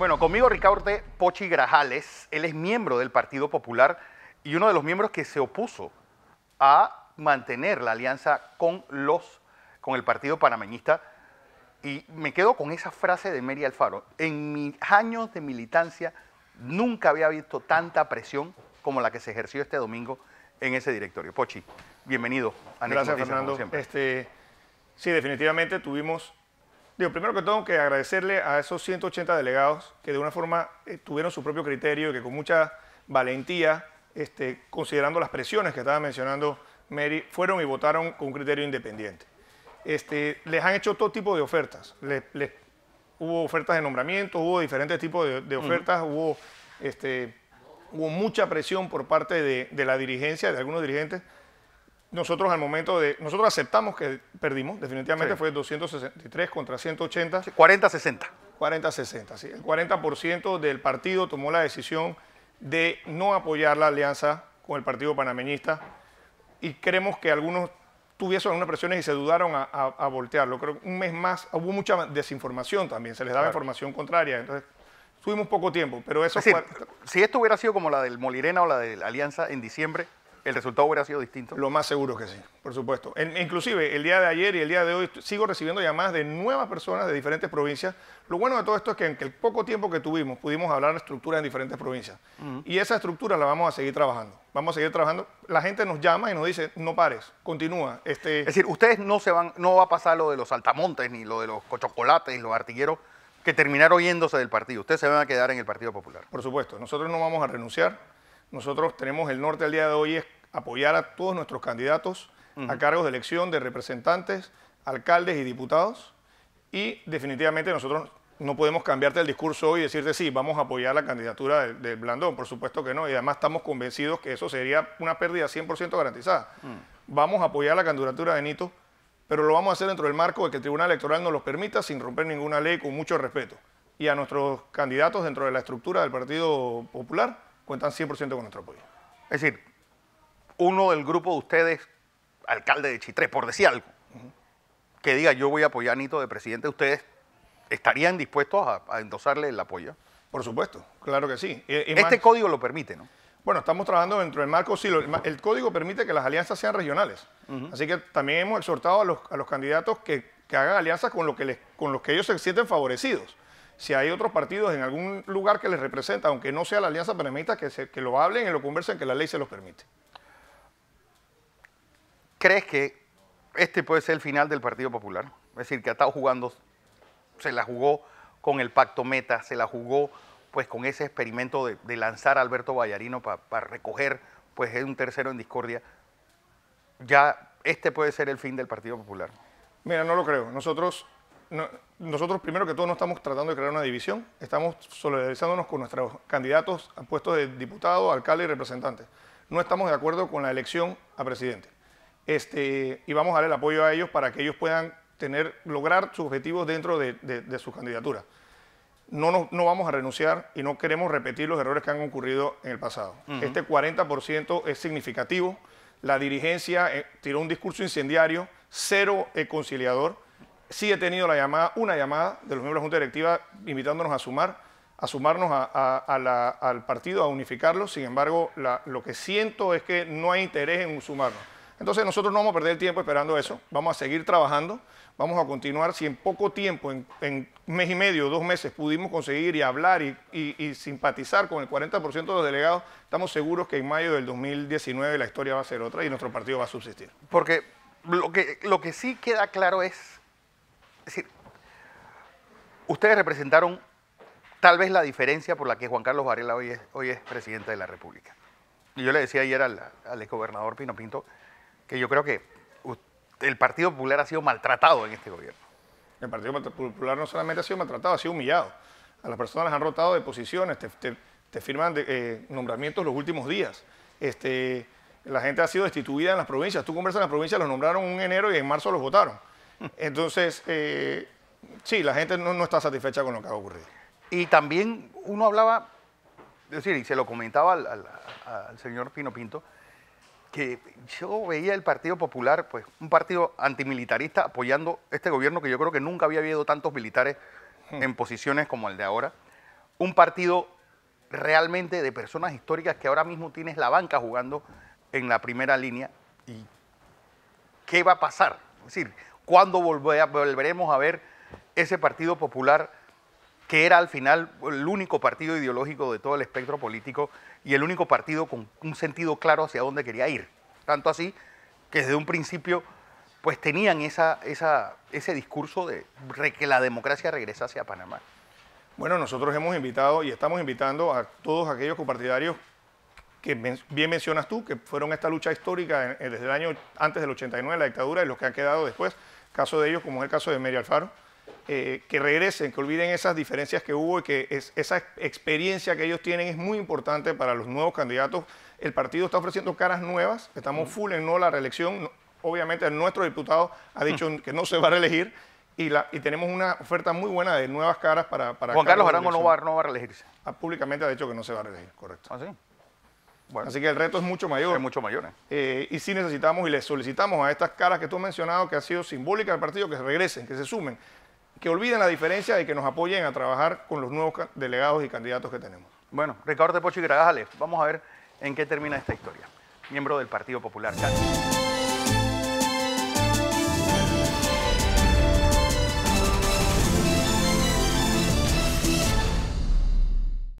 Bueno, conmigo Ricardo Pochi Grajales, él es miembro del Partido Popular y uno de los miembros que se opuso a mantener la alianza con los con el Partido Panameñista y me quedo con esa frase de Mary Alfaro, en mis años de militancia nunca había visto tanta presión como la que se ejerció este domingo en ese directorio. Pochi, bienvenido. A Gracias, Fernando. Este, sí, definitivamente tuvimos primero que todo, que agradecerle a esos 180 delegados que de una forma eh, tuvieron su propio criterio y que con mucha valentía, este, considerando las presiones que estaba mencionando Mary, fueron y votaron con un criterio independiente. Este, les han hecho todo tipo de ofertas. hubo ofertas de nombramiento, hubo diferentes tipos de, ofertas, hubo, este, hubo mucha presión por parte de la dirigencia, de algunos dirigentes, nosotros al momento de. Nosotros aceptamos que perdimos, definitivamente fue 263 contra 180. 40-60. 40-60, sí. El 40% del partido tomó la decisión de no apoyar la alianza con el Partido Panameñista y creemos que algunos tuvieron algunas presiones y se dudaron a, voltearlo. Creo que un mes más hubo mucha desinformación también, se les daba información contraria. Entonces, tuvimos poco tiempo, pero eso fue. Si esto hubiera sido como la del Molirena o la de la Alianza en diciembre, el resultado hubiera sido distinto? Lo más seguro que sí, por supuesto. inclusive el día de ayer y el día de hoy sigo recibiendo llamadas de nuevas personas de diferentes provincias. Lo bueno de todo esto es que en el poco tiempo que tuvimos pudimos hablar de estructura en diferentes provincias. Y esa estructura la vamos a seguir trabajando. Vamos a seguir trabajando. La gente nos llama y nos dice, no pares, continúa. Este... Es decir, ustedes no se van, no va a pasar lo de los saltamontes, ni lo de los cochocolates, ni los artilleros que terminar oyéndose del partido. Ustedes se van a quedar en el Partido Popular. Por supuesto, nosotros no vamos a renunciar, nosotros tenemos el norte al día de hoy es apoyar a todos nuestros candidatos a cargos de elección de representantes, alcaldes y diputados. Y definitivamente nosotros no podemos cambiarte el discurso hoy y decirte sí, vamos a apoyar la candidatura de Blandón. Por supuesto que no. Y además estamos convencidos que eso sería una pérdida 100% garantizada. Mm. Vamos a apoyar la candidatura de Nito, pero lo vamos a hacer dentro del marco de que el Tribunal Electoral nos lo permita sin romper ninguna ley, con mucho respeto. Y a nuestros candidatos dentro de la estructura del Partido Popular cuentan 100% con nuestro apoyo. Es decir, uno del grupo de ustedes, alcalde de Chitré, por decir algo, que diga yo voy a apoyar a Nito de presidente, ¿ustedes estarían dispuestos a, endosarle el apoyo? Por supuesto, claro que sí. este código lo permite, ¿no? Bueno, estamos trabajando dentro del marco, sí, el código permite que las alianzas sean regionales. Así que también hemos exhortado a los, candidatos que, hagan alianzas con, lo que con los que ellos se sienten favorecidos si hay otros partidos en algún lugar que les representa, aunque no sea la Alianza permita que, lo hablen y lo conversen, que la ley se los permite. ¿Crees que este puede ser el final del Partido Popular? Es decir, que ha estado jugando, se la jugó con el pacto meta, se la jugó pues con ese experimento de, lanzar a Alberto Vallarino para recoger pues un tercero en discordia. Ya este puede ser el fin del Partido Popular. Mira, no lo creo. Nosotros nosotros primero que todo no estamos tratando de crear una división, estamos solidarizándonos con nuestros candidatos a puestos de diputado, alcalde y representante. No estamos de acuerdo con la elección a presidente. Este, y vamos a dar el apoyo a ellos para que ellos puedan tener, lograr sus objetivos dentro de, de, de sus candidaturas. No, no vamos a renunciar y no queremos repetir los errores que han ocurrido en el pasado. Este 40% es significativo. La dirigencia eh, tiró un discurso incendiario, cero el eh, conciliador sí he tenido la llamada, una llamada de los miembros de la Junta Directiva invitándonos a sumar, a sumarnos al partido, a unificarlo. Sin embargo, lo que siento es que no hay interés en sumarnos. Entonces nosotros no vamos a perder el tiempo esperando eso, vamos a seguir trabajando, vamos a continuar. Si en poco tiempo, en, mes y medio, dos meses, pudimos conseguir y hablar y, simpatizar con el 40% de los delegados, estamos seguros que en mayo del 2019 la historia va a ser otra y nuestro partido va a subsistir. Porque lo que sí queda claro es es decir, ustedes representaron tal vez la diferencia por la que Juan Carlos Varela hoy es, presidente de la República. Y yo le decía ayer al, exgobernador Pino Pinto que yo creo que el Partido Popular ha sido maltratado en este gobierno. El Partido Popular no solamente ha sido maltratado, ha sido humillado. A las personas las han rotado de posiciones, te, firman eh, nombramientos los últimos días. Este, la gente ha sido destituida en las provincias. Tú conversas en las provincias, los nombraron en enero y en marzo los votaron. Entonces, eh, sí, la gente no, está satisfecha con lo que ha ocurrido. Y también uno hablaba, es decir, y se lo comentaba al, señor Pino Pinto, que yo veía el Partido Popular, pues un partido antimilitarista apoyando este gobierno que yo creo que nunca había habido tantos militares hmm. en posiciones como el de ahora. Un partido realmente de personas históricas que ahora mismo tienes la banca jugando en la primera línea. ¿Y qué va a pasar? Es decir, cuándo volveremos a ver ese Partido Popular que era al final el único partido ideológico de todo el espectro político y el único partido con un sentido claro hacia dónde quería ir. Tanto así que desde un principio pues tenían esa, ese discurso de que la democracia regresase a Panamá. Bueno, nosotros hemos invitado y estamos invitando a todos aquellos copartidarios que bien mencionas tú, que fueron esta lucha histórica desde el año antes del 89, la dictadura, y los que han quedado después, caso de ellos, como es el caso de Mary Alfaro, eh, que regresen, que olviden esas diferencias que hubo y que es, esa experiencia que ellos tienen es muy importante para los nuevos candidatos. El partido está ofreciendo caras nuevas, estamos full en no la reelección. obviamente nuestro diputado ha dicho que no se va a reelegir y, la, y, tenemos una oferta muy buena de nuevas caras para... para Juan Carlos Arango no va, a reelegirse. Ah, públicamente ha dicho que no se va a reelegir, correcto. así ¿Ah, bueno, Así que el reto es mucho mayor. Es mucho mayor. ¿eh? Eh, y sí necesitamos y le solicitamos a estas caras que tú has mencionado, que ha sido simbólica del partido, que regresen, que se sumen, que olviden la diferencia y que nos apoyen a trabajar con los nuevos delegados y candidatos que tenemos. Bueno, Ricardo Tepocho y Gragales, vamos a ver en qué termina esta historia. Miembro del Partido Popular.